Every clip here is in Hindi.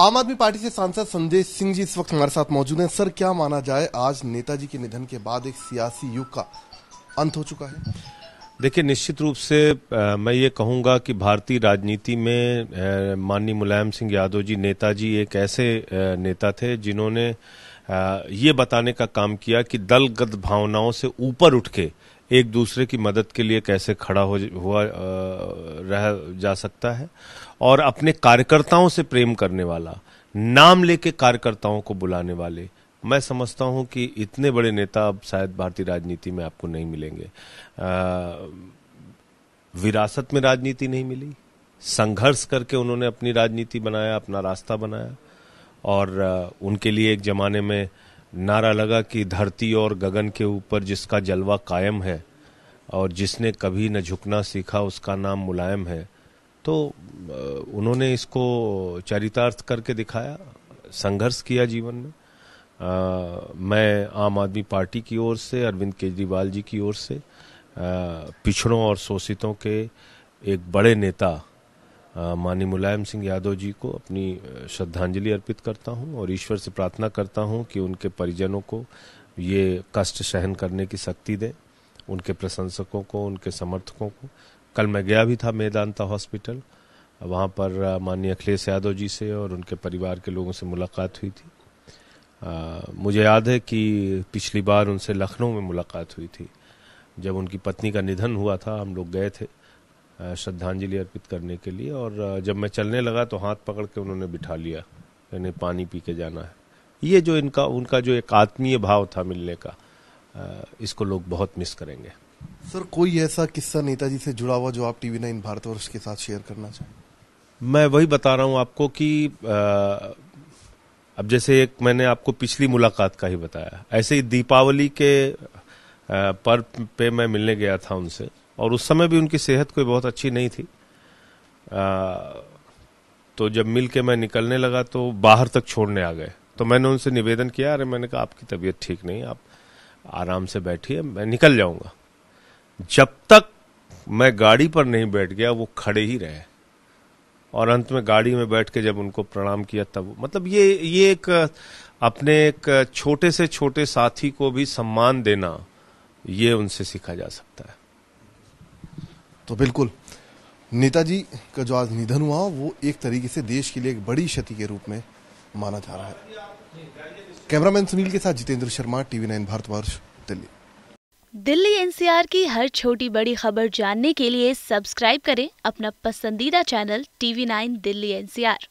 आम आदमी पार्टी से सांसद संजय सिंह जी इस वक्त हमारे साथ मौजूद हैं सर क्या माना जाए आज नेताजी के निधन के बाद एक सियासी युग का अंत हो चुका है देखिए निश्चित रूप से आ, मैं ये कहूँगा कि भारतीय राजनीति में माननीय मुलायम सिंह यादव जी नेताजी एक ऐसे आ, नेता थे जिन्होंने ये बताने का काम किया कि दलगत भावनाओं से ऊपर उठ के एक दूसरे की मदद के लिए कैसे खड़ा हो हुआ रह जा सकता है और अपने कार्यकर्ताओं से प्रेम करने वाला नाम लेके कार्यकर्ताओं को बुलाने वाले मैं समझता हूं कि इतने बड़े नेता अब शायद भारतीय राजनीति में आपको नहीं मिलेंगे आ, विरासत में राजनीति नहीं मिली संघर्ष करके उन्होंने अपनी राजनीति बनाया अपना रास्ता बनाया और आ, उनके लिए एक जमाने में नारा लगा कि धरती और गगन के ऊपर जिसका जलवा कायम है और जिसने कभी न झुकना सीखा उसका नाम मुलायम है तो उन्होंने इसको चरितार्थ करके दिखाया संघर्ष किया जीवन में आ, मैं आम आदमी पार्टी की ओर से अरविंद केजरीवाल जी की ओर से पिछड़ों और शोषितों के एक बड़े नेता माननीय मुलायम सिंह यादव जी को अपनी श्रद्धांजलि अर्पित करता हूं और ईश्वर से प्रार्थना करता हूं कि उनके परिजनों को ये कष्ट सहन करने की शक्ति दें उनके प्रशंसकों को उनके समर्थकों को कल मैं गया भी था मेदांता हॉस्पिटल वहाँ पर माननीय अखिलेश यादव जी से और उनके परिवार के लोगों से मुलाकात हुई थी आ, मुझे याद है कि पिछली बार उनसे लखनऊ में मुलाकात हुई थी जब उनकी पत्नी का निधन हुआ था हम लोग गए थे श्रद्धांजलि अर्पित करने के लिए और जब मैं चलने लगा तो हाथ पकड़ के उन्होंने बिठा लिया यानी पानी पी के जाना है ये जो इनका उनका जो एक आत्मीय भाव था मिलने का इसको लोग बहुत मिस करेंगे सर कोई ऐसा किस्सा नेताजी से जुड़ा हुआ जो आप टीवी नाइन भारतवर्ष के साथ शेयर करना चाहें मैं वही बता रहा हूँ आपको कि अब जैसे एक मैंने आपको पिछली मुलाकात का ही बताया ऐसे ही दीपावली के पर्व पे मैं मिलने गया था उनसे और उस समय भी उनकी सेहत कोई बहुत अच्छी नहीं थी आ, तो जब मिल के मैं निकलने लगा तो बाहर तक छोड़ने आ गए तो मैंने उनसे निवेदन किया अरे मैंने कहा आपकी तबीयत ठीक नहीं आप आराम से बैठिए मैं निकल जाऊंगा जब तक मैं गाड़ी पर नहीं बैठ गया वो खड़े ही रहे और अंत में गाड़ी में बैठ के जब उनको प्रणाम किया तब मतलब ये ये एक अपने एक छोटे से छोटे साथी को भी सम्मान देना ये उनसे सीखा जा सकता है तो बिल्कुल नेताजी का जो आज निधन हुआ वो एक तरीके से देश के लिए एक बड़ी क्षति के रूप में माना जा रहा है कैमरामैन सुनील के साथ Jitendra Sharma TV nine Bharatvarsh Delhi Delhi NCR की हर छोटी बड़ी खबर जानने के लिए सब्सक्राइब करें अपना पसंदीदा channel TV nine Delhi NCR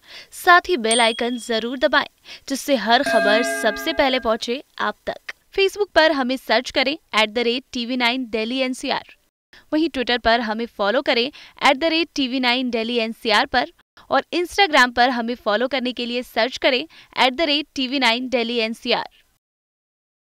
साथ ही बेल आइकन जरूर दबाएं जिससे हर खबर सबसे पहले पहुंचे आप तक फेसबुक पर हमें सर्च करें at the rate TV nine Delhi NCR वहीं ट्विटर पर हमें फॉलो करें at the rate TV nine Delhi NCR पर और इंस्टाग्राम पर हमें फॉलो करने के लिए सर्च करें at the rate TV nine Delhi NCR